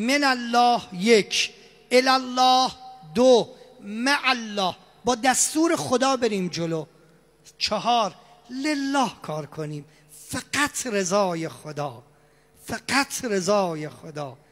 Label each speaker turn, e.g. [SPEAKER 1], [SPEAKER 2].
[SPEAKER 1] من الله یک الله دو مع الله با دستور خدا بریم جلو چهار لله کار کنیم فقط رضای خدا فقط رضای خدا